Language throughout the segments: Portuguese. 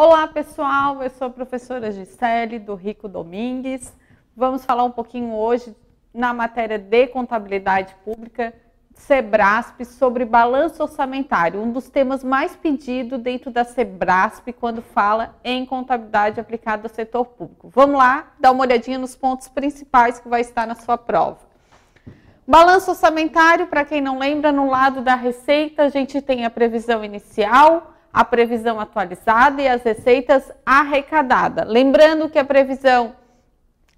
Olá pessoal, eu sou a professora Gisele do Rico Domingues. Vamos falar um pouquinho hoje na matéria de contabilidade pública, Sebrasp, sobre balanço orçamentário, um dos temas mais pedidos dentro da Sebrasp quando fala em contabilidade aplicada ao setor público. Vamos lá dar uma olhadinha nos pontos principais que vai estar na sua prova. Balanço orçamentário, para quem não lembra, no lado da receita a gente tem a previsão inicial a previsão atualizada e as receitas arrecadadas. Lembrando que a previsão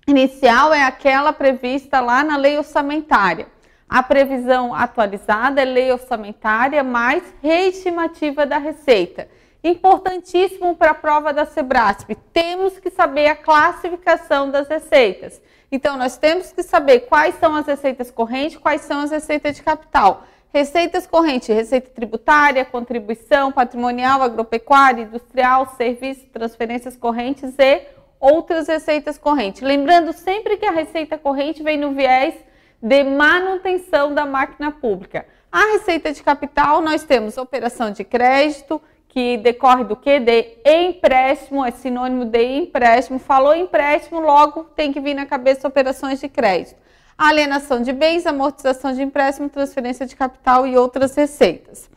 inicial é aquela prevista lá na lei orçamentária. A previsão atualizada é lei orçamentária mais reestimativa da receita. Importantíssimo para a prova da Sebrasp, temos que saber a classificação das receitas. Então, nós temos que saber quais são as receitas correntes, quais são as receitas de capital. Receitas correntes, receita tributária, contribuição, patrimonial, agropecuária, industrial, serviço, transferências correntes e outras receitas correntes. Lembrando sempre que a receita corrente vem no viés de manutenção da máquina pública. A receita de capital, nós temos operação de crédito, que decorre do que? De empréstimo, é sinônimo de empréstimo. Falou empréstimo, logo tem que vir na cabeça operações de crédito alienação de bens, amortização de empréstimo, transferência de capital e outras receitas.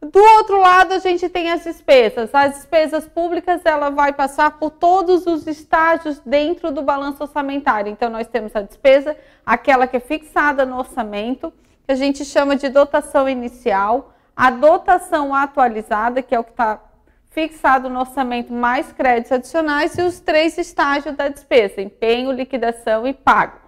Do outro lado, a gente tem as despesas. As despesas públicas, ela vai passar por todos os estágios dentro do balanço orçamentário. Então, nós temos a despesa, aquela que é fixada no orçamento, que a gente chama de dotação inicial, a dotação atualizada, que é o que está fixado no orçamento mais créditos adicionais, e os três estágios da despesa: empenho, liquidação e pago.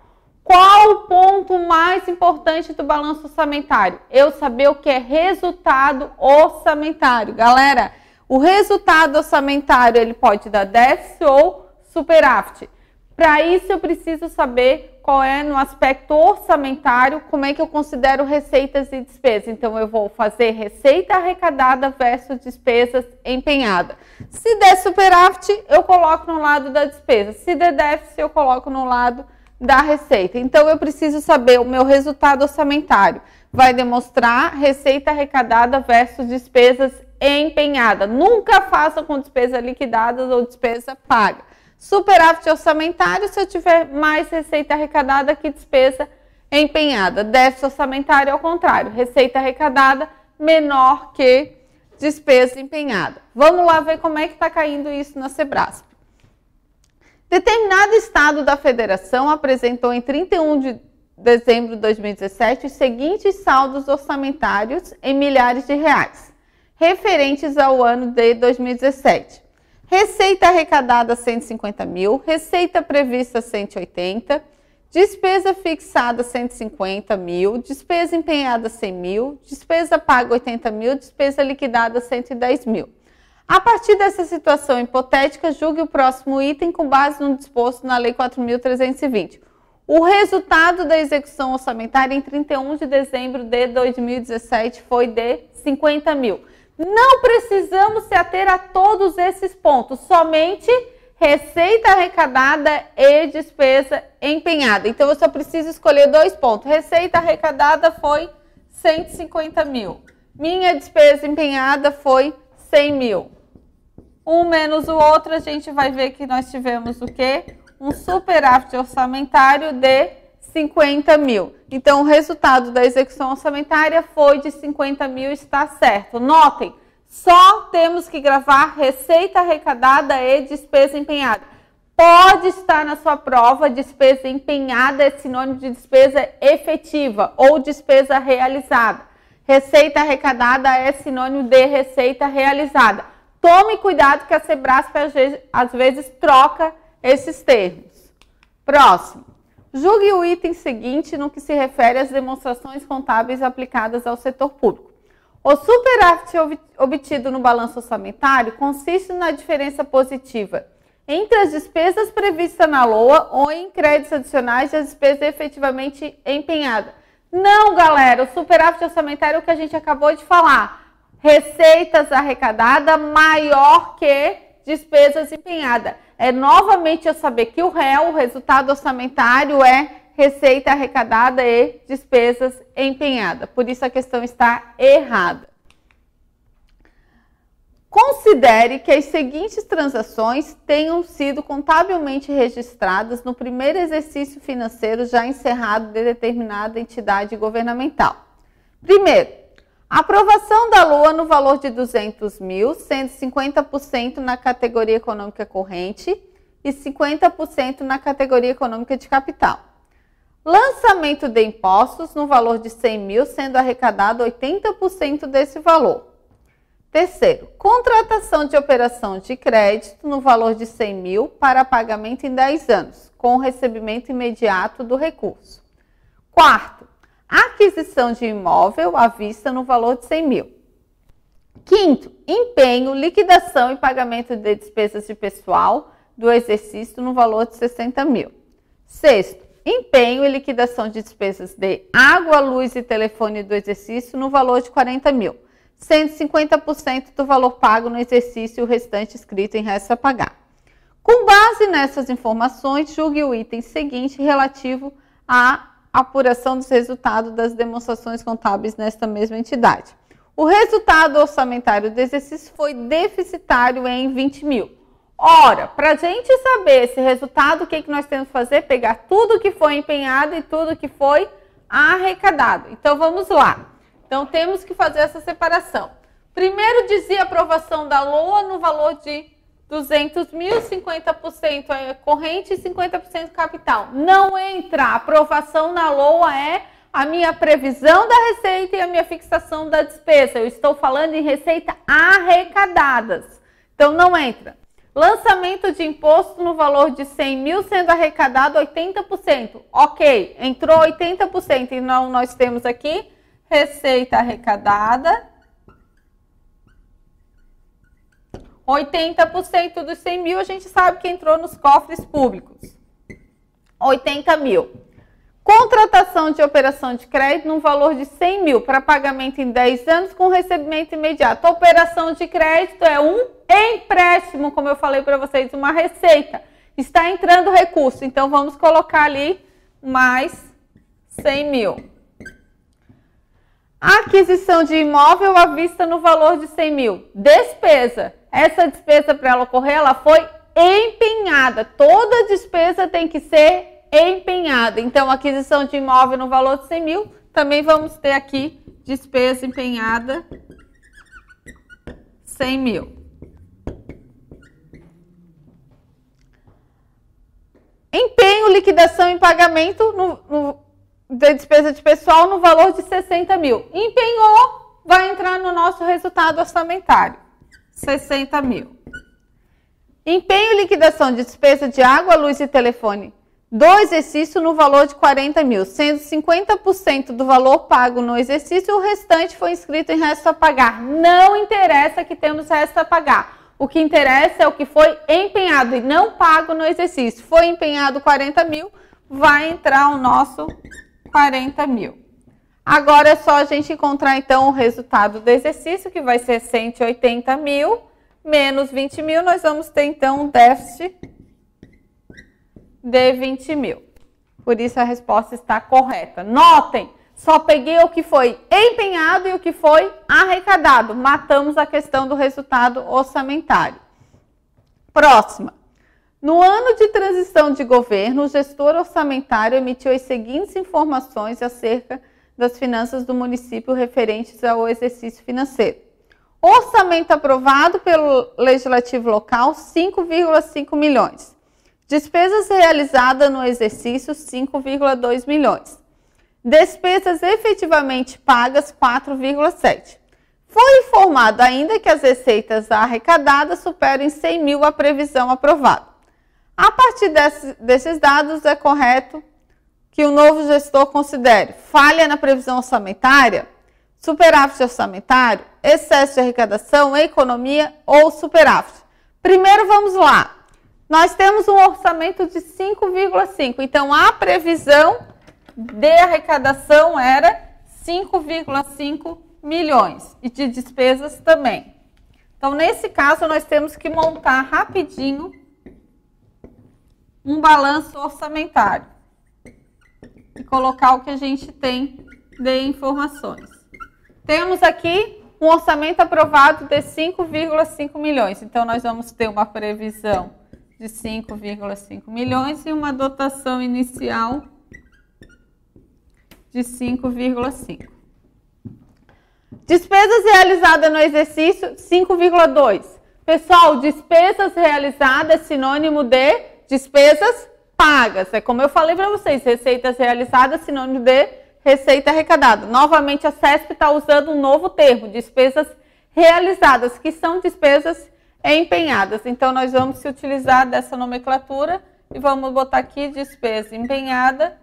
Qual o ponto mais importante do balanço orçamentário? Eu saber o que é resultado orçamentário. Galera, o resultado orçamentário ele pode dar déficit ou superávit. Para isso eu preciso saber qual é no aspecto orçamentário, como é que eu considero receitas e despesas. Então eu vou fazer receita arrecadada versus despesas empenhada. Se der superávit, eu coloco no lado da despesa. Se der déficit, eu coloco no lado da da receita. Então, eu preciso saber o meu resultado orçamentário. Vai demonstrar receita arrecadada versus despesas empenhada. Nunca faça com despesa liquidada ou despesa paga. Superávit orçamentário, se eu tiver mais receita arrecadada que despesa empenhada. Déficit orçamentário, ao é contrário, receita arrecadada menor que despesa empenhada. Vamos lá ver como é que está caindo isso na Sebrasp. Determinado estado da federação apresentou em 31 de dezembro de 2017 os seguintes saldos orçamentários em milhares de reais, referentes ao ano de 2017. Receita arrecadada 150 mil, receita prevista 180, despesa fixada 150 mil, despesa empenhada 100 mil, despesa paga 80 mil, despesa liquidada 110 mil. A partir dessa situação hipotética, julgue o próximo item com base no disposto na Lei 4.320. O resultado da execução orçamentária em 31 de dezembro de 2017 foi de 50 mil. Não precisamos se ater a todos esses pontos, somente receita arrecadada e despesa empenhada. Então, eu só preciso escolher dois pontos. Receita arrecadada foi 150 mil. Minha despesa empenhada foi 100 mil. Um menos o outro, a gente vai ver que nós tivemos o quê? Um superávit orçamentário de 50 mil. Então, o resultado da execução orçamentária foi de 50 mil, está certo. Notem, só temos que gravar receita arrecadada e despesa empenhada. Pode estar na sua prova, despesa empenhada é sinônimo de despesa efetiva ou despesa realizada. Receita arrecadada é sinônimo de receita realizada. Tome cuidado que a Sebrasp às vezes troca esses termos. Próximo. Julgue o item seguinte no que se refere às demonstrações contábeis aplicadas ao setor público. O superávit obtido no balanço orçamentário consiste na diferença positiva entre as despesas previstas na LOA ou em créditos adicionais e as despesas efetivamente empenhadas. Não, galera, o superávit orçamentário é o que a gente acabou de falar receitas arrecadadas maior que despesas empenhadas. É novamente eu saber que o réu, o resultado orçamentário é receita arrecadada e despesas empenhada. Por isso a questão está errada. Considere que as seguintes transações tenham sido contabilmente registradas no primeiro exercício financeiro já encerrado de determinada entidade governamental. Primeiro, aprovação da Lua no valor de 200 mil, sendo 50% na categoria econômica corrente e 50% na categoria econômica de capital. Lançamento de impostos no valor de 100 mil, sendo arrecadado 80% desse valor. Terceiro, contratação de operação de crédito no valor de 100 mil para pagamento em 10 anos, com recebimento imediato do recurso. Quarto, aquisição de imóvel à vista no valor de 100 mil. Quinto, empenho, liquidação e pagamento de despesas de pessoal do exercício no valor de 60 mil. Sexto, empenho e liquidação de despesas de água, luz e telefone do exercício no valor de 40 mil, 150% do valor pago no exercício e o restante escrito em resto a pagar. Com base nessas informações, julgue o item seguinte relativo à apuração dos resultados das demonstrações contábeis nesta mesma entidade. O resultado orçamentário do exercício foi deficitário em 20 mil. Ora, para a gente saber esse resultado, o que, que nós temos que fazer? Pegar tudo que foi empenhado e tudo que foi arrecadado. Então vamos lá. Então temos que fazer essa separação. Primeiro dizia aprovação da LOA no valor de 200 mil, 50% é corrente e 50% capital. Não entra. A aprovação na LOA é a minha previsão da receita e a minha fixação da despesa. Eu estou falando em receita arrecadadas. Então não entra. Lançamento de imposto no valor de 100 mil, sendo arrecadado 80%. Ok, entrou 80%. Então nós temos aqui receita arrecadada 80% dos 100 mil a gente sabe que entrou nos cofres públicos. 80 mil. Contratação de operação de crédito no valor de 100 mil para pagamento em 10 anos com recebimento imediato. operação de crédito é um empréstimo, como eu falei para vocês, uma receita. Está entrando recurso, então vamos colocar ali mais 100 mil. Aquisição de imóvel à vista no valor de 100 mil. Despesa essa despesa para ela ocorrer, ela foi empenhada. Toda despesa tem que ser empenhada. Então, aquisição de imóvel no valor de 100 mil, também vamos ter aqui despesa empenhada 100 mil. Empenho, liquidação e pagamento no, no, da despesa de pessoal no valor de 60 mil. Empenhou, vai entrar no nosso resultado orçamentário. 60 mil. Empenho e liquidação de despesa de água, luz e telefone do exercício no valor de 40 mil, sendo 50% do valor pago no exercício, o restante foi inscrito em resto a pagar. Não interessa que temos resto a pagar. O que interessa é o que foi empenhado e não pago no exercício. Foi empenhado 40 mil, vai entrar o nosso 40 mil. Agora é só a gente encontrar então o resultado do exercício, que vai ser 180 mil menos 20 mil. Nós vamos ter então um déficit de 20 mil. Por isso a resposta está correta. Notem, só peguei o que foi empenhado e o que foi arrecadado. Matamos a questão do resultado orçamentário. Próxima. No ano de transição de governo, o gestor orçamentário emitiu as seguintes informações acerca de das finanças do município referentes ao exercício financeiro. Orçamento aprovado pelo Legislativo Local, 5,5 milhões. Despesas realizadas no exercício, 5,2 milhões. Despesas efetivamente pagas, 4,7. Foi informado ainda que as receitas arrecadadas superem 100 mil a previsão aprovada. A partir desse, desses dados, é correto que o novo gestor considere falha na previsão orçamentária, superávit orçamentário, excesso de arrecadação, economia ou superávit. Primeiro vamos lá. Nós temos um orçamento de 5,5, então a previsão de arrecadação era 5,5 milhões e de despesas também. Então, nesse caso, nós temos que montar rapidinho um balanço orçamentário e colocar o que a gente tem de informações. Temos aqui um orçamento aprovado de 5,5 milhões. Então, nós vamos ter uma previsão de 5,5 milhões e uma dotação inicial de 5,5. Despesas realizadas no exercício, 5,2. Pessoal, despesas realizadas é sinônimo de despesas pagas. É como eu falei para vocês, receitas realizadas sinônimo de receita arrecadada. Novamente, a CESP está usando um novo termo, despesas realizadas, que são despesas empenhadas. Então, nós vamos se utilizar dessa nomenclatura e vamos botar aqui despesa empenhada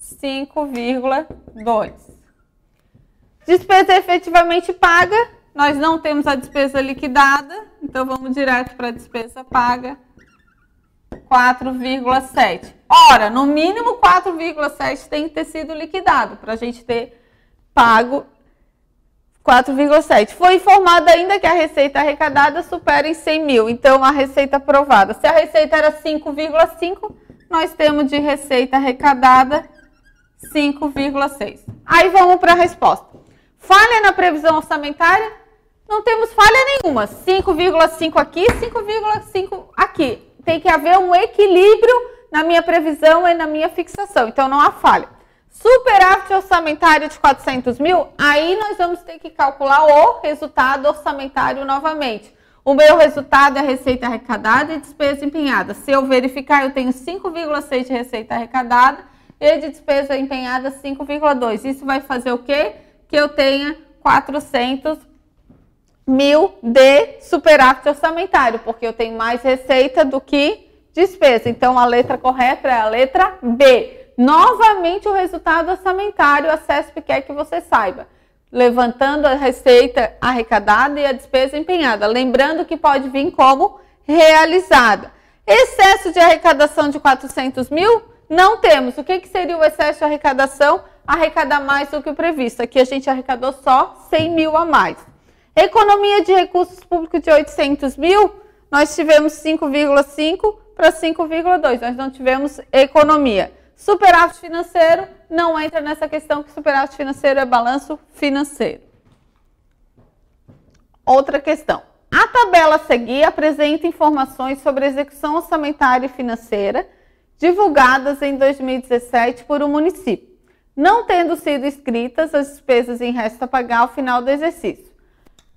5,2. Despesa efetivamente paga, nós não temos a despesa liquidada, então vamos direto para a despesa paga 4,7. Ora, no mínimo 4,7 tem que ter sido liquidado para a gente ter pago 4,7. Foi informado ainda que a receita arrecadada supera em 100 mil, então a receita aprovada. Se a receita era 5,5, nós temos de receita arrecadada 5,6. Aí vamos para a resposta. Falha na previsão orçamentária? Não temos falha nenhuma. 5,5 aqui, 5,5 aqui tem que haver um equilíbrio na minha previsão e na minha fixação. Então não há falha. Superávit orçamentário de 400 mil, aí nós vamos ter que calcular o resultado orçamentário novamente. O meu resultado é receita arrecadada e despesa empenhada. Se eu verificar, eu tenho 5,6 de receita arrecadada e de despesa empenhada 5,2. Isso vai fazer o quê? Que eu tenha 400 mil de superávit orçamentário, porque eu tenho mais receita do que despesa. Então, a letra correta é a letra B. Novamente, o resultado orçamentário, a CESP quer que você saiba. Levantando a receita arrecadada e a despesa empenhada. Lembrando que pode vir como realizada. Excesso de arrecadação de 400 mil? Não temos. O que, que seria o excesso de arrecadação? Arrecadar mais do que o previsto. Aqui a gente arrecadou só 100 mil a mais. Economia de recursos públicos de 800 mil, nós tivemos 5,5 para 5,2. Nós não tivemos economia. Superávit financeiro não entra nessa questão que superávit financeiro é balanço financeiro. Outra questão. A tabela a seguir apresenta informações sobre execução orçamentária e financeira divulgadas em 2017 por um município, não tendo sido escritas as despesas em resto a pagar ao final do exercício.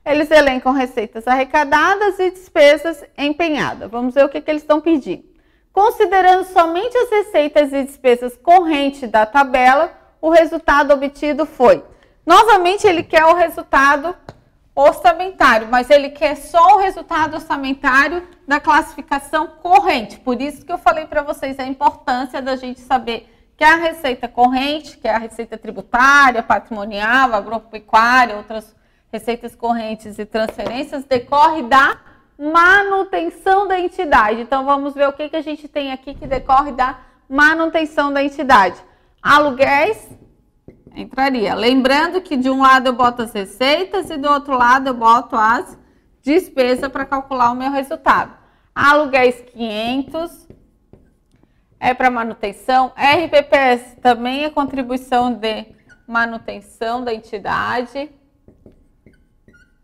Eles elencam receitas arrecadadas e despesas empenhadas. Vamos ver o que, que eles estão pedindo. Considerando somente as receitas e despesas correntes da tabela, o resultado obtido foi. Novamente, ele quer o resultado orçamentário, mas ele quer só o resultado orçamentário da classificação corrente. Por isso que eu falei para vocês a importância da gente saber que a receita corrente, que é a receita tributária, patrimonial, agropecuária, outras receitas correntes e transferências decorre da manutenção da entidade. Então vamos ver o que, que a gente tem aqui que decorre da manutenção da entidade. Aluguéis entraria. Lembrando que de um lado eu boto as receitas e do outro lado eu boto as despesas para calcular o meu resultado. Aluguéis 500 é para manutenção. RPPS também é contribuição de manutenção da entidade.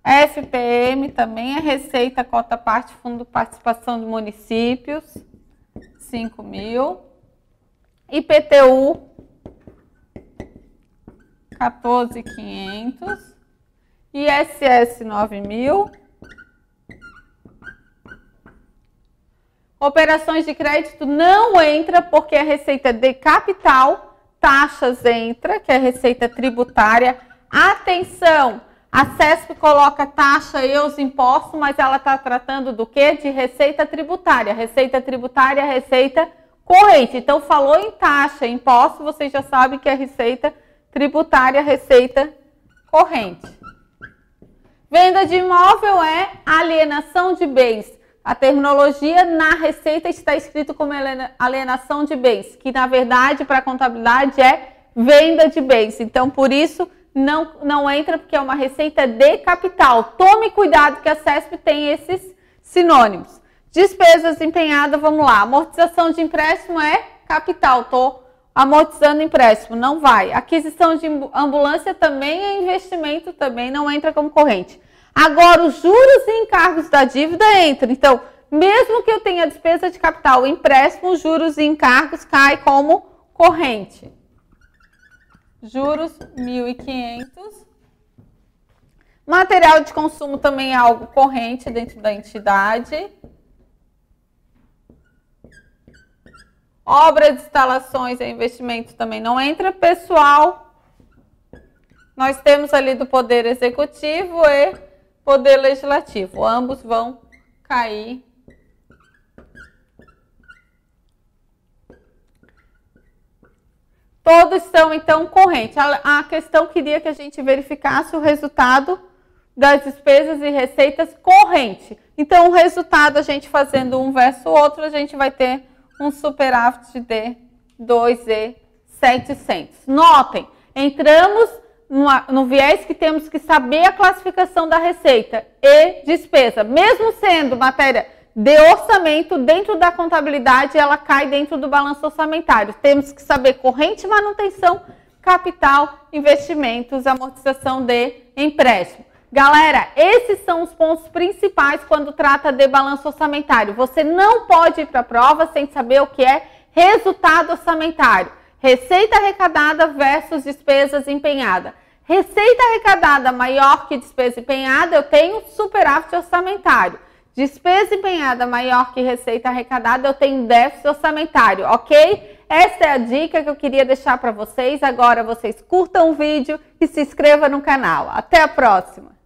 FPM também é receita, cota parte, fundo participação de municípios, 5 mil. IPTU, 14,500. ISS, 9 mil. Operações de crédito não entra porque a receita é de capital, taxas entra, que é receita tributária. Atenção! A CESP coloca taxa e os impostos, mas ela está tratando do quê? De receita tributária. Receita tributária, receita corrente. Então, falou em taxa, imposto, vocês já sabem que é receita tributária, receita corrente. Venda de imóvel é alienação de bens. A terminologia na receita está escrito como alienação de bens, que na verdade para a contabilidade é venda de bens. Então, por isso, não, não entra porque é uma receita de capital. Tome cuidado que a CESP tem esses sinônimos. Despesas empenhadas, vamos lá. Amortização de empréstimo é capital. Estou amortizando empréstimo, não vai. Aquisição de ambulância também é investimento, também não entra como corrente. Agora, os juros e encargos da dívida entram. Então, mesmo que eu tenha despesa de capital empréstimo, juros e encargos cai como corrente. Juros, 1.500. Material de consumo também é algo corrente dentro da entidade. Obra de instalações e investimento também não entra. Pessoal, nós temos ali do Poder Executivo e Poder Legislativo. Ambos vão cair Todos são então corrente. A, a questão queria que a gente verificasse o resultado das despesas e receitas corrente. Então, o resultado, a gente fazendo um versus o outro, a gente vai ter um superávit de 2,700. Notem, entramos numa, no viés que temos que saber a classificação da receita e despesa. Mesmo sendo matéria de orçamento dentro da contabilidade, ela cai dentro do balanço orçamentário. Temos que saber corrente, manutenção, capital, investimentos, amortização de empréstimo. Galera, esses são os pontos principais quando trata de balanço orçamentário. Você não pode ir para a prova sem saber o que é resultado orçamentário. Receita arrecadada versus despesas empenhada. Receita arrecadada maior que despesa empenhada, eu tenho superávit orçamentário. Despesa empenhada maior que receita arrecadada, eu tenho déficit orçamentário, ok? Essa é a dica que eu queria deixar para vocês. Agora vocês curtam o vídeo e se inscrevam no canal. Até a próxima!